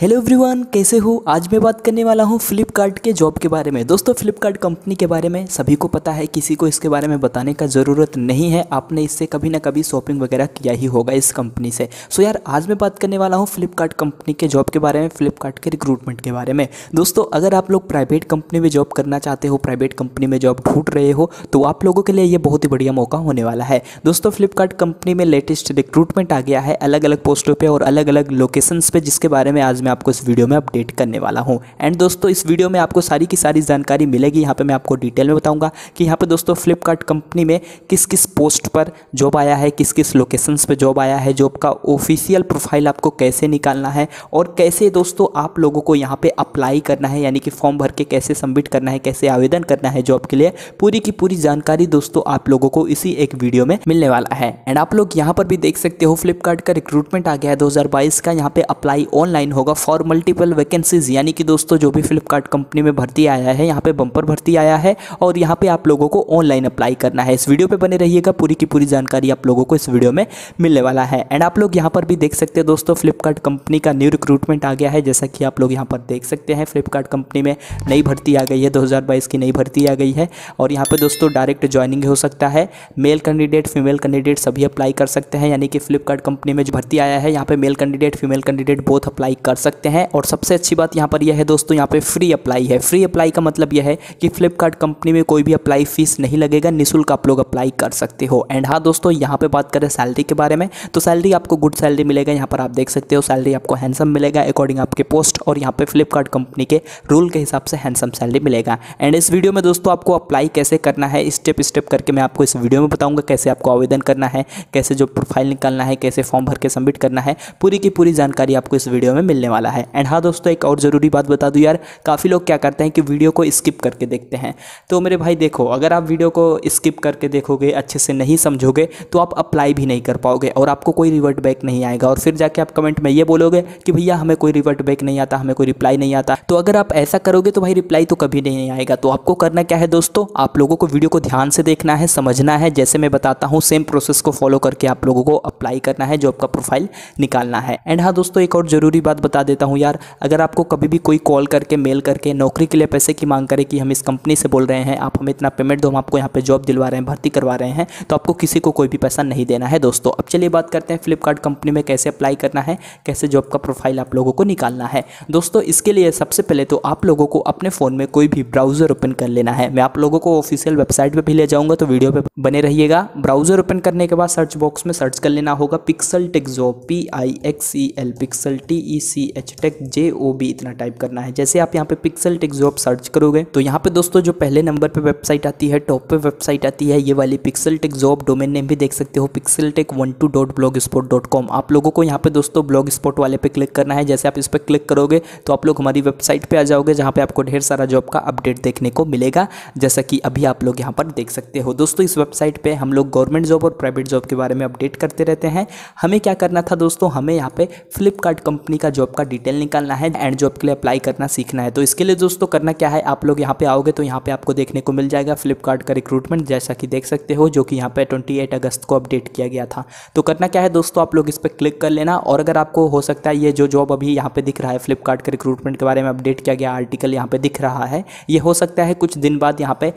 hello everyone कैसे हो आज मैं बात करने वाला हूँ फ्लिपकार्ट के जॉब के बारे में दोस्तों फ्लिपकार्ट कंपनी के बारे में सभी को पता है किसी को इसके बारे में बताने का ज़रूरत नहीं है आपने इससे कभी ना कभी शॉपिंग वगैरह किया ही होगा इस कंपनी से सो यार आज मैं बात करने वाला हूँ फ्लिपकार्ट कंपनी के जॉब के बारे में फ्लिपकार्ट के रिक्रूटमेंट के बारे में दोस्तों अगर आप लोग प्राइवेट कंपनी में जॉब करना चाहते हो प्राइवेट कंपनी में जॉब ढूंढ रहे हो तो आप लोगों के लिए ये बहुत ही बढ़िया मौका होने वाला है दोस्तों फ्लिपकार्ट कंपनी में लेटेस्ट रिक्रूटमेंट आ गया है अलग अलग पोस्टों पर और अलग अलग लोकेशंस पर जिसके बारे में आज मैं मैं आपको इस वीडियो में अपडेट करने वाला हूँ एंड दोस्तों इस वीडियो में आपको सारी की सारी जानकारी मिलेगी यहाँ पर मैं आपको डिटेल में बताऊँगा कि यहाँ पर दोस्तों फ्लिपकार्ट कंपनी में किस किस पोस्ट पर जॉब आया है किस किस लोकेशन पर जॉब आया है जॉब का ऑफिशियल प्रोफाइल आपको कैसे निकालना है और कैसे दोस्तों आप लोगों को यहाँ पर अप्लाई करना है यानी कि फॉर्म भर के कैसे सबमिट करना है कैसे आवेदन करना है जॉब के लिए पूरी की पूरी जानकारी दोस्तों आप लोगों को इसी एक वीडियो में मिलने वाला है एंड आप लोग यहां पर भी देख सकते हो फ्लिपकार्ट का रिक्रूटमेंट आ गया है 2022 का यहां पे अप्लाई ऑनलाइन होगा फॉर मल्टीपल वैकेंसीज यानी कि दोस्तों जो भी फ्लिपकार्ट कंपनी में भर्ती आया है यहाँ पे बम्पर भर्ती आया है और यहाँ पे आप लोगों को ऑनलाइन अप्लाई करना है इस वीडियो पे बने रहिएगा पूरी की पूरी जानकारी आप लोगों को इस वीडियो में मिलने वाला है एंड आप लोग यहाँ पर भी देख सकते हैं दोस्तों फ्लिपकार्ट कंपनी का न्यू रिक्रूटमेंट आ गया है जैसा कि आप लोग यहाँ पर देख सकते हैं फ्लिपकार्ट कंपनी में नई भर्ती आ गई है दो की नई भर्ती आ गई है और यहाँ पर दोस्तों डायरेक्ट ज्वाइनिंग हो सकता है मेल कैंडिडेट फीमेल कैंडिडेट सभी अप्लाई कर सकते हैं यानी कि फ्लिपकार्ट कंपनी में जो भर्ती आया है यहाँ पर male candidate female candidate both apply कर सकते सकते हैं और सबसे अच्छी बात यहाँ पर यह है दोस्तों यहाँ पे फ्री अप्लाई है फ्री अप्लाई का मतलब यह है कि फ्लिपकार्ट कंपनी में कोई भी अप्लाई फीस नहीं लगेगा निःशुल्क आप लोग अप्लाई कर सकते हो एंड हाँ दोस्तों यहाँ पर बात करें सैलरी के बारे में तो सैलरी आपको गुड सैलरी मिलेगा यहाँ पर आप देख सकते हो सैलरी आपको हैंडसम मिलेगा अकॉर्डिंग आपके पोस्ट और यहाँ पर फ्लिपकार्ट कंपनी के रूल के हिसाब से हैंडसम सैलरी मिलेगा एंड इस वीडियो में दोस्तों आपको अप्लाई कैसे करना है स्टेप स्टेप करके मैं आपको इस वीडियो में बताऊंगा कैसे आपको आवेदन करना है कैसे जो प्रोफाइल निकालना है कैसे फॉर्म भर के सबमिट करना है पूरी की पूरी जानकारी आपको इस वीडियो में मिलने वाली वाला है एंड हाँ दोस्तों एक और ज़रूरी बात बता दूँ यार काफ़ी लोग क्या करते हैं कि वीडियो को स्किप करके देखते हैं तो मेरे भाई देखो अगर आप वीडियो को स्किप करके देखोगे अच्छे से नहीं समझोगे तो आप अप्लाई भी नहीं कर पाओगे और आपको कोई रिवर्ट बैक नहीं आएगा और फिर जाके आप कमेंट में ये बोलोगे कि भैया हमें कोई रिवर्ट बैक नहीं आता हमें कोई रिप्लाई नहीं आता तो अगर आप ऐसा करोगे तो भाई रिप्लाई तो कभी नहीं आएगा तो आपको करना क्या है दोस्तों आप लोगों को वीडियो को ध्यान से देखना है समझना है जैसे मैं बताता हूँ सेम प्रोसेस को फॉलो करके आप लोगों को अप्लाई करना है जो आपका प्रोफाइल निकालना है एंड हाँ दोस्तों एक और ज़रूरी बात बता बता देता हूँ यार अगर आपको कभी भी कोई कॉल करके मेल करके नौकरी के लिए पैसे की मांग करे कि हम इस कंपनी से बोल रहे हैं आप हमें इतना पेमेंट दो हम आपको यहाँ पर जॉब दिलवा रहे हैं भर्ती करवा रहे हैं तो आपको किसी को कोई भी पैसा नहीं देना है दोस्तों अब चलिए बात करते हैं फ्लिपकार्ट कंपनी में कैसे अप्लाई करना है कैसे जॉब का प्रोफाइल आप लोगों को निकालना है दोस्तों इसके लिए सबसे पहले तो आप लोगों को अपने फ़ोन में कोई भी ब्राउज़र ओपन कर लेना है मैं आप लोगों को ऑफिशियल वेबसाइट पर भी ले जाऊँगा तो वीडियो पर बने रहिएगा ब्राउज़र ओपन करने के बाद सर्च बॉक्स में सर्च कर लेना होगा पिक्सल टेक्जो P I X E L pixel T E C H tech J O B इतना टाइप करना है जैसे आप यहाँ पे पिक्सल टेक जॉब सर्च करोगे तो यहाँ पे दोस्तों जो पहले नंबर पे वेबसाइट आती है टॉप पे वेबसाइट आती है ये वाली pixel tech job domain name भी देख सकते हो pixel tech one two dot blog spot dot com आप लोगों को यहाँ पे दोस्तों ब्लॉग स्पॉट वाले पे क्लिक करना है जैसे आप इस पर क्लिक करोगे तो आप लोग हमारी वेबसाइट पर आ जाओगे जहाँ पे आपको ढेर सारा जॉब का अपडेट देखने को मिलेगा जैसा कि अभी आप लोग यहाँ पर देख सकते हो दोस्तों इस वेबसाइट पर हम लोग गवर्नमेंट जॉब और प्राइवेट जॉब के बारे में अपडेट करते रहते हैं हमें क्या करना था दोस्तों हमें यहाँ पे फ्लिपकार्ट कंपनी का जॉब का डिटेल निकालना है एंड जॉब के लिए अप्लाई करना सीखना है तो इसके लिए दोस्तों करना क्या है आप लोग यहाँ पे आओगे तो यहाँ पे आपको देखने को मिल जाएगा फ्लिपकार्ट का रिक्रूटमेंट जैसा कि देख सकते हो जो कि यहाँ पे ट्वेंटी अगस्त को अपडेट किया गया था तो करना क्या है दोस्तों आप लोग इस पर क्लिक कर लेना और अगर आपको हो सकता है ये जो जॉब अभी यहाँ पे दिख रहा है फ्लिपकार्ट के रिक्रूटमेंट के बारे में अपडेट किया गया आर्टिकल यहाँ पे दिख रहा है ये हो सकता है कुछ दिन बाद यहाँ पे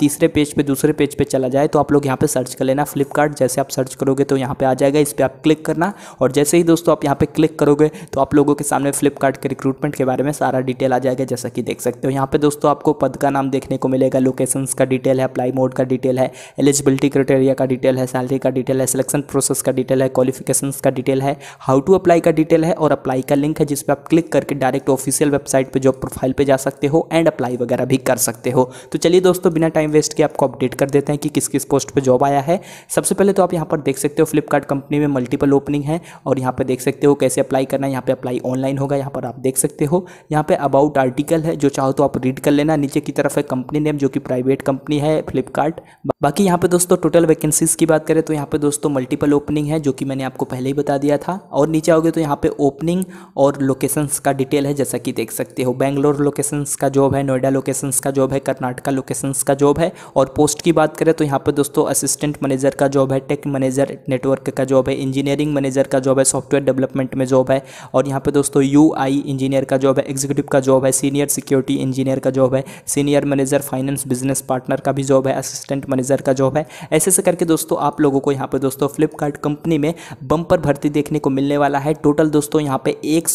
तीसरे पेज पे दूसरे पेज पे चला जाए तो आप लोग यहाँ पे सर्च कर लेना फ्लिपकार्ट जैसे आप सर्च करोगे तो यहाँ पे आ जाएगा इस पर आप क्लिक करना और जैसे ही दोस्तों आप यहाँ पे क्लिक करोगे तो आप लोगों के सामने फ्लिपकार्ट के रिक्रूटमेंट के बारे में सारा डिटेल आ जाएगा जैसा कि देख सकते हो यहाँ पे दोस्तों आपको पद का नाम देखने को मिलेगा लोकेशंस का डिटेल है अप्लाई मोड का डिटेल है एलिजिबिलिटी क्राइटेरिया का डिटेल है सैलरी का डिटेल है सिलेक्शन प्रोसेस का डिटेल है क्वालिफिकेशन का डिटेल है हाउ टू अप्लाई का डिटेल है और अप्लाई का लिंक है जिस पर आप क्लिक करके डायरेक्ट ऑफिशियल वेबसाइट पर जॉब प्रोफाइल पर जा सकते हो एंड अप्लाई वगैरह भी कर सकते हो तो चलिए दोस्तों बिना टाइम वेस्ट के आपको अपडेट कर देते हैं कि किस किस पोस्ट पर जॉब आया है सबसे पहले तो आप यहाँ पर देख सकते हो फ्लिपकार्ट कंपनी में मल्टीपल ओपनिंग है और यहाँ पर देख सकते हो कैसे अप्लाई करना है यहाँ पर अप्लाई ऑनलाइन होगा यहाँ पर आप देख सकते हो यहाँ पे अबाउट आर्टिकल है जो चाहो तो आप रीड कर लेना नीचे की तरफ है कंपनी नेम जो कि प्राइवेट कंपनी है फ्लिपकार्ट बाकी यहाँ पे दोस्तों टोटल वैकेंसीज की बात करें तो यहाँ पे दोस्तों मल्टीपल ओपनिंग है जो कि मैंने आपको पहले ही बता दिया था और नीचे आओगे तो यहाँ पे ओपनिंग और लोकेशंस का डिटेल है जैसा कि देख सकते हो बैंगलोर लोकेशंस का जॉब है नोएडा लोकेशंस का जॉब है कर्नाटका लोकेशंस का जॉब है और पोस्ट की बात करें तो यहाँ पर दोस्तों असिस्टेंट मैनेजर का जॉब है टेक मैनेजर नेटवर्क का जॉब है इंजीनियरिंग मैनेजर का जॉब है सॉफ्टवेयर डेवलपमेंट में जॉब है और यहाँ पर दोस्तों यू आई इंजीनियर का जॉब है एग्जीक्यूटिव का जॉब है सीनियर सिक्योरिटी इंजीनियर का जॉब है senior manager finance business partner का भी जॉब है असिस्टेंट मैनेजर का जॉब है ऐसे से करके दोस्तों आप लोगों को यहाँ पर दोस्तों फ्लिपकार्ट कंपनी में बंपर भर्ती देखने को मिलने वाला है टोटल दोस्तों यहाँ पे एक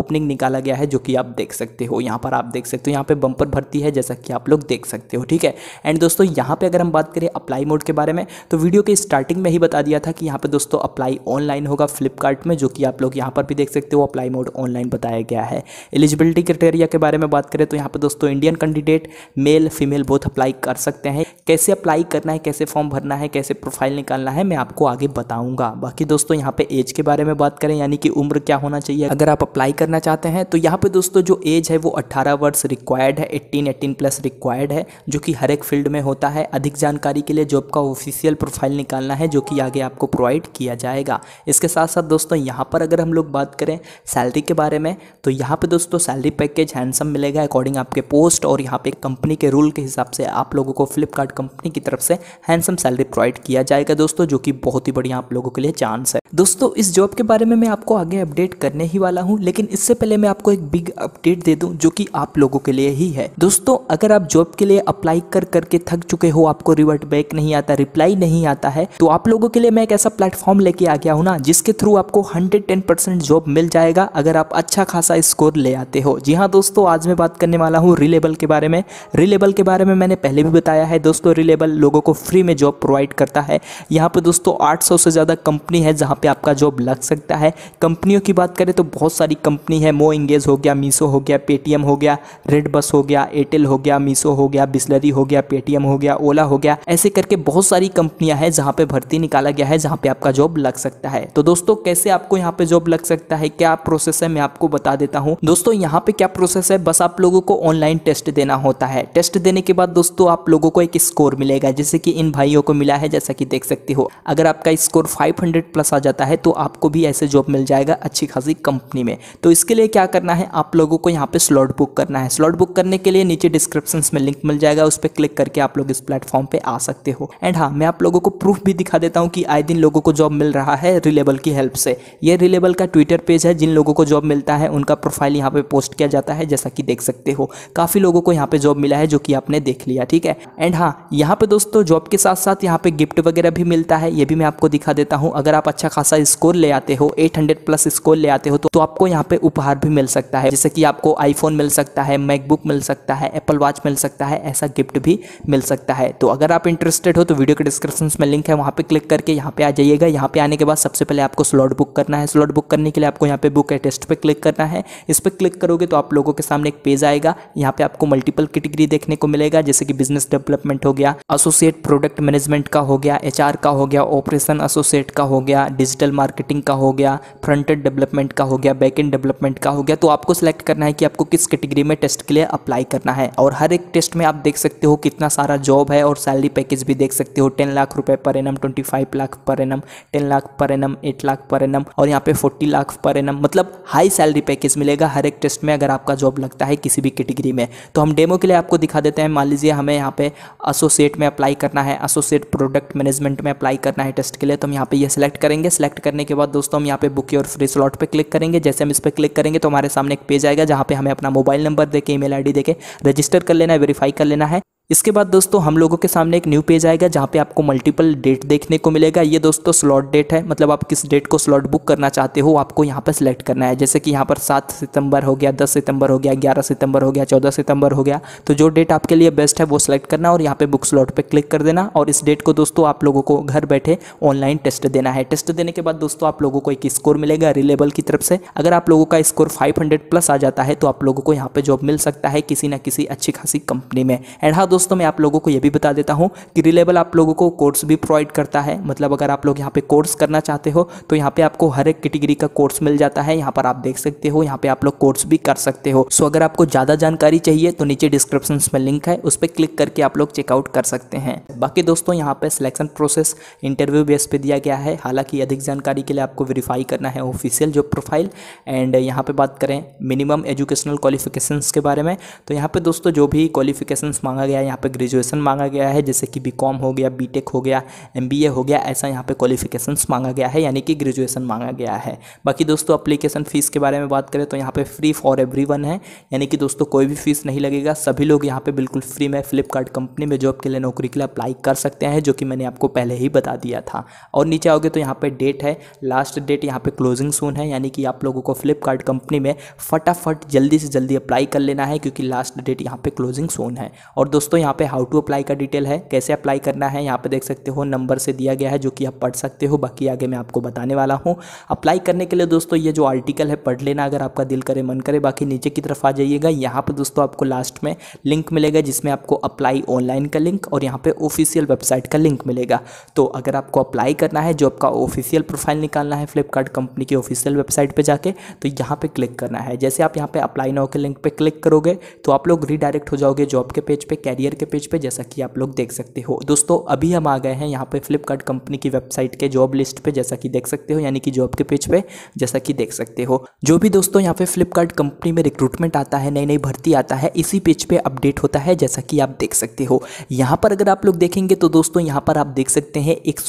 ओपनिंग निकाला गया है जो कि आप देख सकते हो यहाँ पर आप देख सकते हो यहाँ पर बंपर भर्ती है जैसा कि आप लोग देख सकते हो ठीक है एंड दोस्तों यहाँ पर अगर हम बात करें अप्लाई मोड के बारे में तो वीडियो के स्टार्टिंग में ही बता दिया था कि यहाँ पर दोस्तों अप्लाई ऑनलाइन होगा फ्लिपकार्ट में जो कि आप लोग यहाँ पर भी देख सकते हो अप्लाई मोड ऑनलाइन बताया गया है एलिजिबिलिटी क्राइटेरिया के बारे में बात करें तो यहाँ पर दोस्तों Indian candidate male female both apply कर सकते हैं कैसे अप्लाई करना है कैसे फॉर्म भरना है कैसे प्रोफाइल निकालना है मैं आपको आगे बताऊंगा बाकी दोस्तों यहाँ पे एज के बारे में बात करें यानी कि उम्र क्या होना चाहिए अगर आप अप्लाई करना चाहते हैं तो यहाँ पे दोस्तों जो एज है वो 18 वर्ष रिक्वायर्ड है 18 18 प्लस रिक्वायर्ड है जो कि हर एक फील्ड में होता है अधिक जानकारी के लिए जॉब का ऑफिशियल प्रोफाइल निकालना है जो कि आगे आपको प्रोवाइड किया जाएगा इसके साथ साथ दोस्तों यहाँ पर अगर हम लोग बात करें सैलरी के बारे में तो यहाँ पे दोस्तों सैलरी पैकेज हैंडसम मिलेगा अकॉर्डिंग आपके पोस्ट और यहाँ पे कंपनी के रूल के हिसाब से आप लोगों को फ्लिपकार्ट कंपनी की तरफ से हैंडसम सैलरी प्रोवाइड किया जाएगा दोस्तों जो कि बहुत ही बढ़िया आप लोगों के लिए चांस है दोस्तों इस जॉब के बारे में मैं आपको आगे अपडेट करने ही वाला हूँ लेकिन इससे पहले मैं आपको एक बिग अपडेट दे दूँ जो की आप लोगों के लिए ही है दोस्तों अगर आप जॉब के लिए अप्लाई कर करके थक चुके हो आपको रिवर्ट बैक नहीं आता रिप्लाई नहीं आता है तो आप लोगों के लिए मैं एक ऐसा प्लेटफॉर्म लेके आ गया हूँ ना जिसके थ्रू आपको हंड्रेड टेन परसेंट जॉब मिल जाएगा जाएगा अगर आप अच्छा खासा स्कोर ले आते हो जी हाँ दोस्तों आज मैं बात करने वाला हूँ रिलेबल के बारे में रिलेबल के बारे में मैंने पहले भी बताया है दोस्तों रिलेबल लोगों को फ्री में जॉब प्रोवाइड करता है यहाँ पर दोस्तों आठ से ज़्यादा कंपनी है जहाँ पर आपका जॉब लग सकता है कंपनियों की बात करें तो बहुत सारी कंपनी है मो इंगेज हो गया मीसो हो गया पेटीएम हो गया रेड बस हो गया एयरटेल हो गया मीसो हो गया बिस्लरी हो गया पेटीएम हो गया ओला हो गया ऐसे करके बहुत सारी कंपनियां हैं जहां पे भर्ती निकाला गया है जहां पे आपका जॉब लग सकता है तो दोस्तों कैसे आपको यहां पे जॉब लग सकता है क्या आप प्रोसेस है मैं आपको बता देता हूँ दोस्तों यहाँ पे क्या प्रोसेस है बस आप लोगों को ऑनलाइन टेस्ट देना होता है टेस्ट देने के बाद दोस्तों आप लोगों को एक स्कोर मिलेगा जैसे कि इन भाइयों को मिला है जैसा कि देख सकते हो अगर आपका स्कोर 500 प्लस आ जाता है तो आपको भी ऐसे जॉब मिल जाएगा अच्छी खासी कंपनी में तो इसके लिए क्या करना है आप लोगों को यहाँ पे स्लॉट बुक करना है स्लॉट बुक करने के लिए नीचे डिस्क्रिप्शन में लिंक मिल जाएगा उस पर क्लिक करके आप लोग इस प्लेटफॉर्म पर आ सकते हो एंड हाँ मैं आप लोगों को प्रूफ भी दिखा देता हूँ कि आए दिन लोगों को जॉब मिल रहा है रिलेबल की हेल्प से यह रिलेबल का ट्विटर पेज है जिन लोगों को जॉब मिलता है उनका प्रोफाइल यहाँ पे पोस्ट किया जाता है जैसा कि देख सकते हो काफ़ी लोगों को यहाँ पे जॉब मिला है जो कि आपने देख लिया ठीक है एंड हाँ यहाँ पे दोस्तों जॉब के साथ साथ यहाँ पे गिफ्ट वगैरह भी मिलता है ये भी मैं आपको दिखा देता हूँ अगर आप अच्छा खासा स्कोर ले आते हो एट प्लस स्कोर ले आते हो तो, तो आपको यहाँ पे उपहार भी मिल सकता है जैसे कि आपको आईफोन मिल सकता है मैकबुक मिल सकता है एप्पल वॉच मिल सकता है ऐसा गिफ्ट भी मिल सकता है तो अगर आप इंटरेस्टेड हो तो वीडियो के डिस्क्रिप्शन में लिंक है वहाँ पर क्लिक करके यहाँ पे आ जाइएगा यहाँ पे आने के बाद सबसे पहले आपको स्लॉट बुक करना है स्लॉट बुक करने के लिए आपको यहाँ पे बुक है टेस्ट पर क्लिक करना है इस पर क्लिक करोगे तो आप लोगों के सामने एक पेज आएगा यहाँ पे आपको मल्टीपल कैटेगरी देखने को मिलेगा जैसे कि बिजनेस डेवलपमेंट हो गया एसोसिएट प्रोडक्ट मैनेजमेंट का हो गया एच का हो गया ऑपरेशन एसोसिएट का हो गया डिजिटल मार्केटिंग का हो गया फ्रंट एंड डेवलपमेंट का हो गया बैक एंड डेवलपमेंट का हो गया तो आपको सिलेक्ट करना है कि आपको किस कैटेगरी में टेस्ट के लिए अप्लाई करना है और हर एक टेस्ट में आप देख सकते हो कितना सारा जॉब है और सैलरी पैकेज भी देख सकते हो टेन लाख रुपए per annum twenty five lakh per annum ten lakh per annum eight lakh per annum और यहाँ पे फोर्टी लाख पर एनम मतलब हाई सैलरी पैकेज मिलेगा हर एक टेस्ट में अगर आपका जॉब लगता है किसी भी कैटेगरी में तो हम डेमो के लिए आपको दिखा देते हैं मान लीजिए हमें यहाँ पे एसोसिएट में अप्लाई करना है एसोसिएट प्रोडक्ट मैनेजमेंट में अप्लाई करना है टेस्ट के लिए तो हम यहाँ पे ये सिलेक्ट करेंगे सिलेक्ट करने के बाद दोस्तों हम यहाँ पे बुक और फ्री स्लॉट पर क्लिक करेंगे जैसे हम इस पर क्लिक करेंगे तो हमारे सामने एक पेज आएगा जहाँ पे हमें अपना मोबाइल नंबर देके ईमेल आईडी देके रजिस्टर कर लेना है वेरीफाई कर लेना है इसके बाद दोस्तों हम लोगों के सामने एक न्यू पेज आएगा जहाँ पे आपको मल्टीपल डेट देखने को मिलेगा ये दोस्तों स्लॉट डेट है मतलब आप किस डेट को स्लॉट बुक करना चाहते हो आपको यहाँ पर सिलेक्ट करना है जैसे कि यहाँ पर सात सितंबर हो गया दस सितंबर हो गया ग्यारह सितंबर हो गया चौदह सितंबर हो गया तो जो डेट आपके लिए बेस्ट है वो सिलेक्ट करना और यहाँ पर बुक स्लॉट पर क्लिक कर देना और इस डेट को दोस्तों आप लोगों को घर बैठे ऑनलाइन टेस्ट देना है टेस्ट देने के बाद दोस्तों आप लोगों को एक स्कोर मिलेगा रिलेबल की तरफ से अगर आप लोगों का स्कोर फाइव प्लस आ जाता है तो आप लोगों को यहाँ पर जॉब मिल सकता है किसी न किसी अच्छी खासी कंपनी में एंड हाँ दोस्तों मैं आप लोगों को यह भी बता देता हूँ कि रिलेबल आप लोगों को कोर्स भी प्रोवाइड करता है मतलब अगर आप लोग यहाँ पे कोर्स करना चाहते हो तो यहाँ पे आपको हर एक कैटेगरी का कोर्स मिल जाता है यहाँ पर आप देख सकते हो यहाँ पे आप लोग कोर्स भी कर सकते हो सो अगर आपको ज़्यादा जानकारी चाहिए तो नीचे डिस्क्रिप्शन में लिंक है उस पर क्लिक करके आप लोग चेकआउट कर सकते हैं बाकी दोस्तों यहाँ पर सिलेक्शन प्रोसेस इंटरव्यू बेस पे दिया गया है हालांकि अधिक जानकारी के लिए आपको वेरीफाई करना है ऑफिशियल जॉब प्रोफाइल एंड यहाँ पे बात करें मिनिमम एजुकेशनल क्वालिफिकेशन के बारे में तो यहाँ पे दोस्तों जो भी क्वालिफिकेशन मांगा गया यहाँ पे ग्रेजुएशन मांगा गया है जैसे कि बी हो गया बी हो गया एम हो गया ऐसा यहाँ पे क्वालिफिकेशंस मांगा गया है यानी कि ग्रेजुएशन मांगा गया है बाकी दोस्तों अप्लीकेशन फ़ीस के बारे में बात करें तो यहाँ पर फ्री फॉर एवरी है यानी कि दोस्तों कोई भी फीस नहीं लगेगा सभी लोग यहाँ पर बिल्कुल फ्री में फ्लिपकार्ट कंपनी में जॉब के लिए नौकरी के लिए अप्लाई कर सकते हैं जो कि मैंने आपको पहले ही बता दिया था और नीचे आओगे तो यहाँ पे डेट है लास्ट डेट यहाँ पे क्लोजिंग सोन है यानी कि आप लोगों को फ्लिपकार्ट कंपनी में फटाफट जल्दी से जल्दी अप्लाई कर लेना है क्योंकि लास्ट डेट यहाँ पे क्लोजिंग सोन है और दोस्तों दोस्तों यहाँ पे हाउ टू अप्लाई का डिटेल है कैसे अप्लाई करना है यहाँ पे देख सकते हो नंबर से दिया गया है जो कि आप पढ़ सकते हो बाकी आगे मैं आपको बताने वाला हूँ अप्लाई करने के लिए दोस्तों ये जो आर्टिकल है पढ़ लेना अगर आपका दिल करे मन करे बाकी नीचे की तरफ आ जाइएगा यहाँ पर दोस्तों आपको लास्ट में लिंक मिलेगा जिसमें आपको अप्लाई ऑनलाइन का लिंक और यहाँ पर ऑफिशियल वेबसाइट का लिंक मिलेगा तो अगर आपको अप्लाई करना है जो आपका ऑफिशियल प्रोफाइल निकालना है फ्लिपकार्ट कंपनी की ऑफिशियल वेबसाइट पर जाके तो यहाँ पर क्लिक करना है जैसे आप यहाँ पर अप्लाई नाउ के लिंक पर क्लिक करोगे तो आप लोग रीडायरेक्ट हो जाओगे जॉब के पेज पर कैरियर करियर के पेज पे जैसा कि आप लोग देख सकते हो दोस्तों अभी हम आ गए हैं यहाँ पे फ्लिपकार्ट कंपनी की वेबसाइट के जॉब लिस्ट पे जैसा कि देख सकते हो यानी कि जॉब के पेज पे जैसा कि देख सकते हो जो भी दोस्तों यहाँ पे फ्लिपकार्ट कंपनी में रिक्रूटमेंट आता है नई नई भर्ती आता है इसी पेज पे अपडेट होता है जैसा कि आप देख सकते हो यहाँ पर अगर आप लोग देखेंगे तो दोस्तों यहाँ पर आप देख सकते हैं एक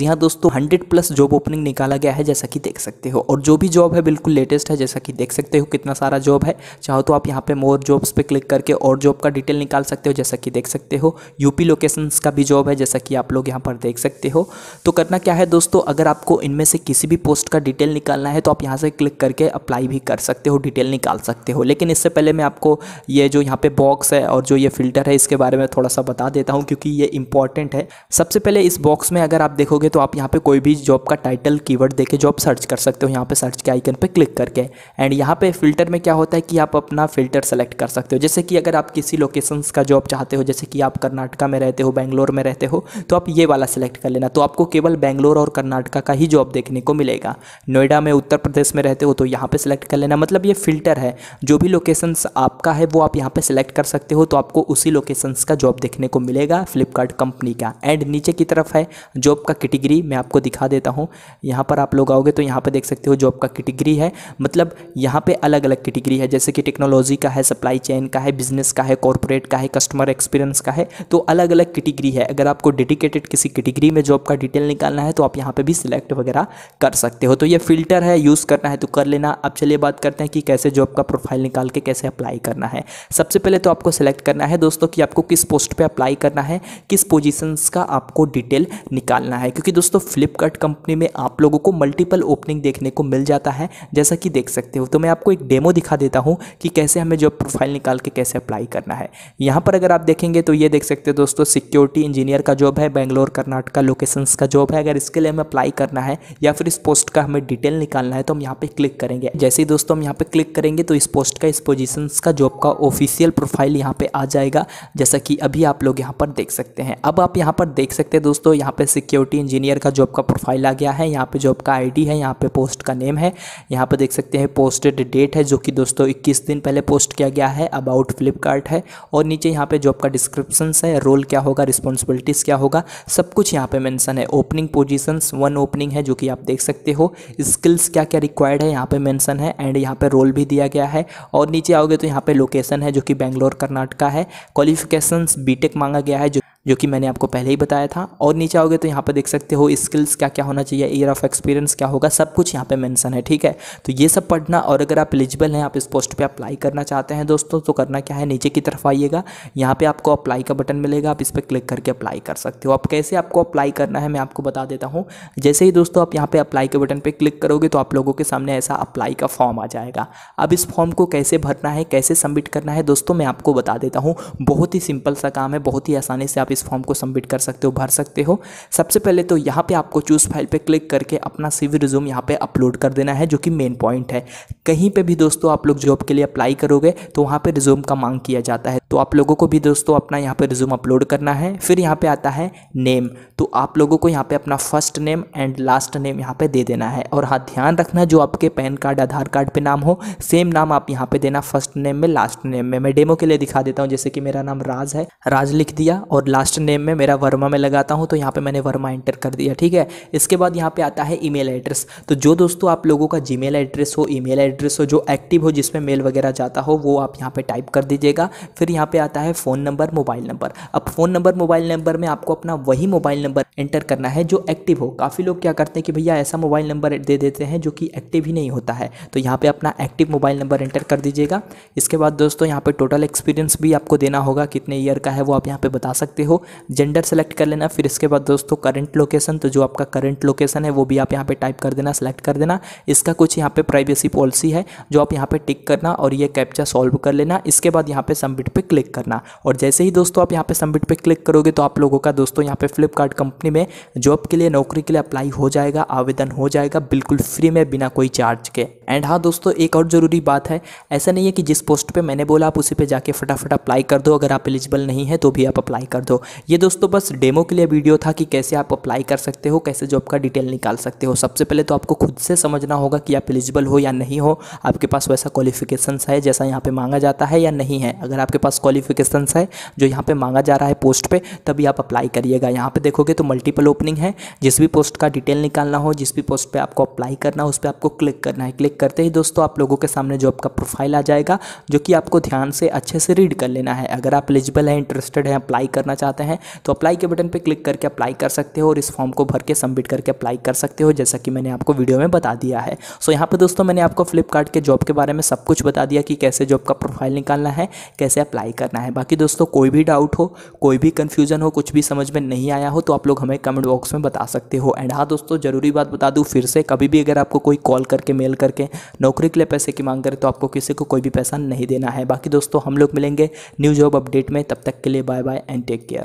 जी हाँ दोस्तों हंड्रेड प्लस जॉब ओपनिंग निकाला गया है जैसा कि देख सकते हो और जो भी जॉब है बिल्कुल लेटेस्ट है जैसा कि देख सकते हो कितना सारा जॉब है चाहो तो आप यहाँ पे मोर जॉब्स पे क्लिक करके और जॉब का डिटेल निकाल सकते हो जैसे जैसा कि देख सकते हो यूपी लोकेशंस का भी जॉब है जैसा कि आप लोग यहाँ पर देख सकते हो तो करना क्या है दोस्तों अगर आपको इनमें से किसी भी पोस्ट का डिटेल निकालना है तो आप यहाँ से क्लिक करके अप्लाई भी कर सकते हो डिटेल निकाल सकते हो लेकिन इससे पहले मैं आपको ये जो यहाँ पे बॉक्स है और जो ये फिल्टर है इसके बारे में थोड़ा सा बता देता हूँ क्योंकि ये इंपॉर्टेंट है सबसे पहले इस बॉक्स में अगर आप देखोगे तो आप यहाँ पे कोई भी जॉब का टाइटल कीवर्ड देके जॉब सर्च कर सकते हो यहाँ पे सर्च के आइकन पर क्लिक करके एंड यहाँ पर फिल्टर में क्या होता है कि आप अपना फिल्टर सेलेक्ट कर सकते हो जैसे कि अगर आप किसी लोकेशंस का जॉब चाहते हो जैसे कि आप कर्नाटका में रहते हो बैंगलोर में रहते हो तो आप ये वाला सेलेक्ट कर लेना तो आपको केवल बैंगलोर और कर्नाटका का ही जॉब देखने को मिलेगा नोएडा में उत्तर प्रदेश में रहते हो तो यहाँ पर सेलेक्ट कर लेना मतलब ये फिल्टर है जो भी लोकेशन आपका है वो आप यहाँ पर सेलेक्ट कर सकते हो तो आपको उसी लोकेशन का जॉब देखने को मिलेगा फ्लिपकार्ट कंपनी का एंड नीचे की तरफ है जॉब का कैटेगरी मैं आपको दिखा देता हूँ यहाँ पर आप लोग आओगे तो यहाँ पर देख सकते हो जॉब का कैटेगरी है मतलब यहाँ पे अलग अलग कैटेगरी है जैसे कि टेक्नोलॉजी का है सप्लाई चेन का है बिजनेस का है कॉरपोरेट का है कस्टमर और एक्सपीरियंस का है तो अलग अलग कैटेगरी है अगर आपको डेडिकेटेड किसी कैटेगरी में जॉब का डिटेल निकालना है तो आप यहाँ पर भी सिलेक्ट वगैरह कर सकते हो तो ये फिल्टर है यूज़ करना है तो कर लेना अब चलिए बात करते हैं कि कैसे जॉब का प्रोफाइल निकाल के कैसे अप्लाई करना है सबसे पहले तो आपको सेलेक्ट करना है दोस्तों कि आपको किस पोस्ट पर अप्लाई करना है किस पोजिशंस का आपको डिटेल निकालना है क्योंकि दोस्तों फ्लिपकार्ट कंपनी में आप लोगों को मल्टीपल ओपनिंग देखने को मिल जाता है जैसा कि देख सकते हो तो मैं आपको एक डेमो दिखा देता हूँ कि कैसे हमें जॉब प्रोफाइल निकाल के कैसे अप्लाई करना है यहाँ पर अगर अगर आप देखेंगे तो ये देख सकते हैं दोस्तों सिक्योरिटी इंजीनियर का जॉब है बेंगलोर कर्नाटका लोकेशंस का जॉब है अगर इसके लिए हमें अप्लाई करना है या फिर इस पोस्ट का हमें डिटेल निकालना है तो हम यहाँ पे क्लिक करेंगे जैसे ही दोस्तों हम यहाँ पे क्लिक करेंगे तो इस पोस्ट का इस पोजिशन का जॉब का ऑफिशियल प्रोफाइल यहाँ पे आ जाएगा जैसा कि अभी आप लोग यहाँ पर देख सकते हैं अब आप यहाँ पर देख सकते हैं दोस्तों यहाँ पे सिक्योरिटी इंजीनियर का जॉब का प्रोफाइल आ गया है यहाँ पे जॉब का आई है यहाँ पे पोस्ट का नेम है यहाँ पे देख सकते हैं पोस्टेड डेट है जो कि दोस्तों इक्कीस दिन पहले पोस्ट किया गया है अबाउट फ्लिपकार्ट है और नीचे यहाँ पे जॉब का डिस्क्रिप्शन है रोल क्या होगा रिस्पॉन्सिबिलिटीज़ क्या होगा सब कुछ यहाँ पे मेंशन है ओपनिंग पोजिशन वन ओपनिंग है जो कि आप देख सकते हो स्किल्स क्या क्या रिक्वायर्ड है यहाँ पे मेंशन है एंड यहाँ पे रोल भी दिया गया है और नीचे आओगे तो यहाँ पे लोकेशन है जो कि बैंगलोर कर्नाटका है क्वालिफिकेशन बीटेक मांगा गया है जो जो कि मैंने आपको पहले ही बताया था और नीचे आओगे तो यहाँ पर देख सकते हो स्किल्स क्या क्या होना चाहिए ईयर ऑफ एक्सपीरियंस क्या होगा सब कुछ यहाँ पे मेंशन है ठीक है तो ये सब पढ़ना और अगर आप एलिजिबल हैं आप इस पोस्ट पे अप्लाई करना चाहते हैं दोस्तों तो करना क्या है नीचे की तरफ आइएगा यहाँ पर आपको अप्लाई का बटन मिलेगा आप इस पर क्लिक करके अप्लाई कर सकते हो अब कैसे आपको अप्लाई करना है मैं आपको बता देता हूँ जैसे ही दोस्तों आप यहाँ पर अप्लाई के बटन पर क्लिक करोगे तो आप लोगों के सामने ऐसा अप्लाई का फॉर्म आ जाएगा अब इस फॉर्म को कैसे भरना है कैसे सबमिट करना है दोस्तों मैं आपको बता देता हूँ बहुत ही सिंपल सा काम है बहुत ही आसानी से आप इस इस फॉर्म को सबमिट कर सकते हो भर सकते हो सबसे पहले तो यहाँ पे आपको चूज़ फाइल पे क्लिक करके अपना सीवी रिज्यूम यहाँ पे अपलोड कर देना है जो कि मेन पॉइंट है कहीं पे भी दोस्तों आप लोग जॉब के लिए अप्लाई करोगे तो वहाँ पे रिज्यूम का मांग किया जाता है तो आप लोगों को भी दोस्तों अपना यहाँ पे रिज्यूम अपलोड करना है फिर यहाँ पे आता है नेम तो आप लोगों को यहाँ पे अपना first name and last name यहाँ पे दे देना है और हाँ ध्यान रखना जो आपके पैन कार्ड आधार कार्ड पे नाम हो सेम नाम आप यहाँ पे देना फर्स्ट नेम में लास्ट नेम में मैं डेमो के लिए दिखा देता हूँ जैसे कि मेरा नाम राज है राज लिख दिया और लास्ट नेम में मेरा वर्मा में लगाता हूँ तो यहाँ पे मैंने वर्मा एंटर कर दिया ठीक है इसके बाद यहाँ पे आता है ईमेल एड्रेस तो जो दोस्तों आप लोगों का जीमेल एड्रेस हो ईमेल एड्रेस हो जो एक्टिव हो जिसमें मेल वगैरह जाता हो वो आप यहाँ पे टाइप कर दीजिएगा फिर यहाँ पे आता है फ़ोन नंबर मोबाइल नंबर अब फ़ोन नंबर मोबाइल नंबर में आपको अपना वही मोबाइल नंबर एंटर करना है जो एक्टिव हो काफ़ी लोग क्या करते हैं कि भैया ऐसा मोबाइल नंबर दे देते हैं जो कि एक्टिव ही नहीं होता है तो यहाँ पर अपना एक्टिव मोबाइल नंबर एंटर कर दीजिएगा इसके बाद दोस्तों यहाँ पर टोटल एक्सपीरियंस भी आपको देना होगा कितने ईयर का है वो आप यहाँ पर बता सकते हो हो जेंडर सेलेक्ट कर लेना फिर इसके बाद दोस्तों करंट लोकेशन तो जो आपका करंट लोकेशन है वो भी आप यहाँ पे टाइप कर देना सेलेक्ट कर देना इसका कुछ यहाँ पे प्राइवेसी पॉलिसी है जो आप यहाँ पे टिक करना और ये कैप्चा सॉल्व कर लेना इसके बाद यहाँ पे सबमिट पे क्लिक करना और जैसे ही दोस्तों आप यहाँ पे सबमिट पे क्लिक करोगे तो आप लोगों का दोस्तों यहाँ पे फ्लिपकार्ट कंपनी में जॉब के लिए नौकरी के लिए अप्लाई हो जाएगा आवेदन हो जाएगा बिल्कुल फ्री में बिना कोई चार्ज के एंड हाँ दोस्तों एक और ज़रूरी बात है ऐसा नहीं है कि जिस पोस्ट पर मैंने बोला आप उसी पर जाके फटाफट अप्लाई कर दो अगर आप एलिजिबल नहीं है तो भी आप अप्लाई कर दो ये दोस्तों बस डेमो के लिए वीडियो था कि कैसे आप अप्लाई कर सकते हो कैसे जॉब का डिटेल निकाल सकते हो सबसे पहले तो आपको खुद से समझना होगा कि आप एलिजिबल हो या नहीं हो आपके पास वैसा क्वालिफिकेशन है जैसा यहाँ पर मांगा जाता है या नहीं है अगर आपके पास क्वालिफिकेशन है जो यहाँ पर मांगा जा रहा है पोस्ट पर तभी आप अप्लाई करिएगा यहाँ पर देखोगे तो मल्टीपल ओपनिंग है जिस भी पोस्ट का डिटेल निकालना हो जिस भी पोस्ट पर आपको अप्लाई करना हो उस पर आपको क्लिक करना है क्लिक करते ही दोस्तों आप लोगों के सामने जॉब का प्रोफाइल आ जाएगा जो कि आपको ध्यान से अच्छे से रीड कर लेना है अगर आप एलिजिबल हैं इंटरेस्टेड हैं अप्लाई करना चाहते चाहते हैं तो अप्लाई के बटन पर क्लिक करके अप्लाई कर सकते हो और इस फॉर्म को भर के सबमिट करके अप्लाई कर सकते हो जैसा कि मैंने आपको वीडियो में बता दिया है सो यहाँ पर दोस्तों मैंने आपको फ्लिपकार्ट के जॉब के बारे में सब कुछ बता दिया कि कैसे जॉब का प्रोफाइल निकालना है कैसे अप्लाई करना है बाकी दोस्तों कोई भी डाउट हो कोई भी कन्फ्यूजन हो कुछ भी समझ में नहीं आया हो तो आप लोग हमें कमेंट बॉक्स में बता सकते हो एंड हाँ दोस्तों ज़रूरी बात बता दूँ फिर से कभी भी अगर आपको कोई कॉल करके मेल करके नौकरी के लिए पैसे की मांग करे तो आपको किसी को कोई भी पैसा नहीं देना है बाकी दोस्तों हम लोग मिलेंगे न्यू जॉब अपडेट में तब तक के लिए bye bye and take care